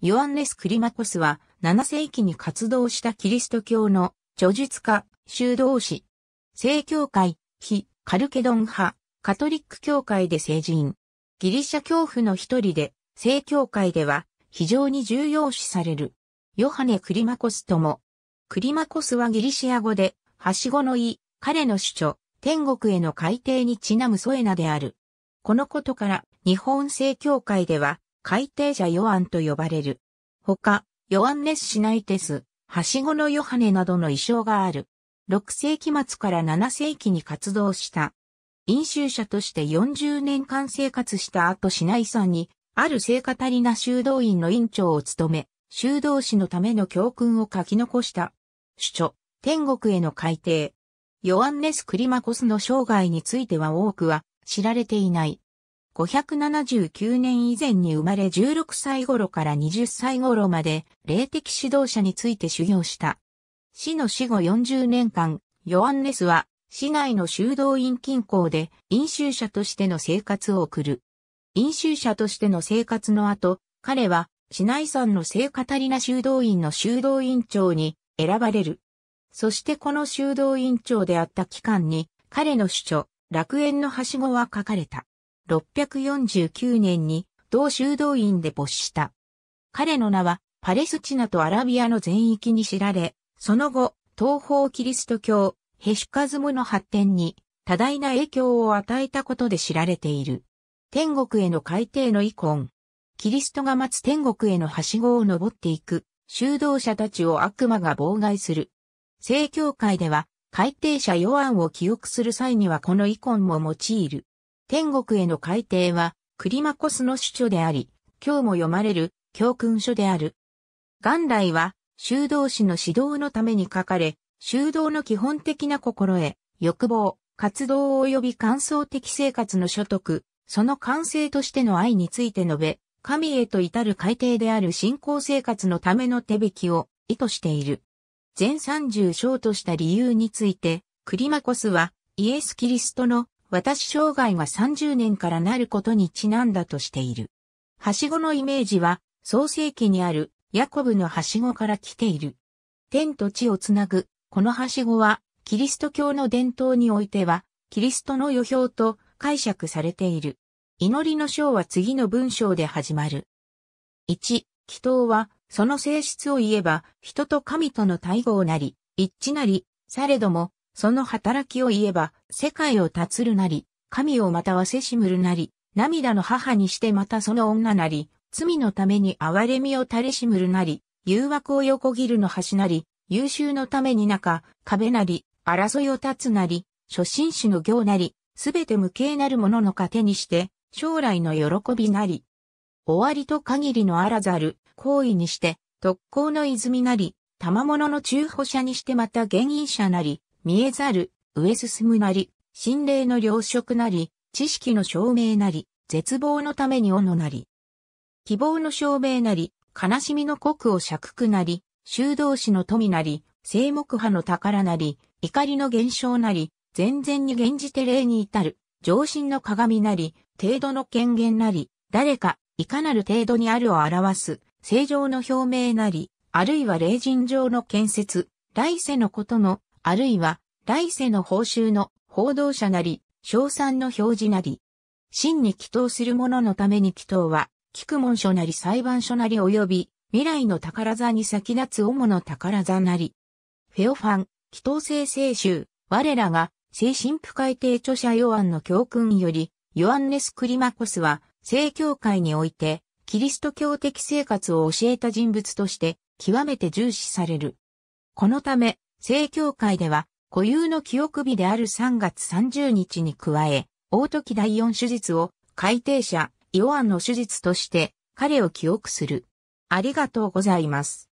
ヨアンレス・クリマコスは7世紀に活動したキリスト教の著述家、修道士、正教会、非カルケドン派、カトリック教会で成人。ギリシャ教父の一人で、正教会では非常に重要視される。ヨハネ・クリマコスとも。クリマコスはギリシア語で、はしごの意、彼の主張、天国への海底にちなむソエナである。このことから、日本正教会では、海底者ヨアンと呼ばれる。他、ヨアンネス・シナイテス、はしごのヨハネなどの衣装がある。6世紀末から7世紀に活動した。飲酒者として40年間生活した後シナイさんに、ある聖カタリナ修道院の院長を務め、修道士のための教訓を書き残した。主著、天国への改定。ヨアンネス・クリマコスの生涯については多くは知られていない。579年以前に生まれ16歳頃から20歳頃まで霊的指導者について修行した。死の死後40年間、ヨアンネスは市内の修道院近郊で飲酒者としての生活を送る。飲酒者としての生活の後、彼は市内産の聖カタリナ修道院の修道院長に選ばれる。そしてこの修道院長であった期間に彼の主張、楽園のはしごは書かれた。6 4 9年に同修道院で没した。彼の名はパレスチナとアラビアの全域に知られ、その後、東方キリスト教、ヘシュカズムの発展に多大な影響を与えたことで知られている。天国への改定の遺恨。キリストが待つ天国へのはしごを登っていく、修道者たちを悪魔が妨害する。正教会では、改定者ヨアンを記憶する際にはこの遺恨も用いる。天国への改定は、クリマコスの主書であり、今日も読まれる教訓書である。元来は、修道士の指導のために書かれ、修道の基本的な心得、欲望、活動及び感想的生活の所得、その完成としての愛について述べ、神へと至る改定である信仰生活のための手引きを意図している。全30章とした理由について、クリマコスはイエス・キリストの私生涯が30年からなることにちなんだとしている。はしごのイメージは、創世記にある、ヤコブのはしごから来ている。天と地をつなぐ、このはしごは、キリスト教の伝統においては、キリストの予表と解釈されている。祈りの章は次の文章で始まる。1、祈祷は、その性質を言えば、人と神との対語なり、一致なり、されども、その働きを言えば、世界をつるなり、神をまたはせしむるなり、涙の母にしてまたその女なり、罪のために憐れみを垂れしむるなり、誘惑を横切るの端なり、優秀のために中、壁なり、争いを立つなり、初心者の行なり、すべて無形なるものの糧にして、将来の喜びなり、終わりと限りのあらざる、行為にして、特攻の泉なり、賜物の中保者にしてまた原因者なり、見えざる、上進むなり、心霊の良職なり、知識の証明なり、絶望のために斧なり、希望の証明なり、悲しみの国を尺くなり、修道士の富なり、聖木派の宝なり、怒りの現象なり、全然に現じて霊に至る、上心の鏡なり、程度の権限なり、誰か、いかなる程度にあるを表す、正常の表明なり、あるいは霊人上の建設、来世のことのあるいは、来世の報酬の報道者なり、賞賛の表示なり、真に祈祷する者のために祈祷は、菊文書なり裁判所なり及び、未来の宝座に先立つ主の宝座なり。フェオファン、祈祷性聖集、我らが、聖神父会定著者ヨアンの教訓より、ヨアンネス・クリマコスは、聖教会において、キリスト教的生活を教えた人物として、極めて重視される。このため、正教会では、固有の記憶日である3月30日に加え、大時第4手術を、改定者、イオアンの手術として、彼を記憶する。ありがとうございます。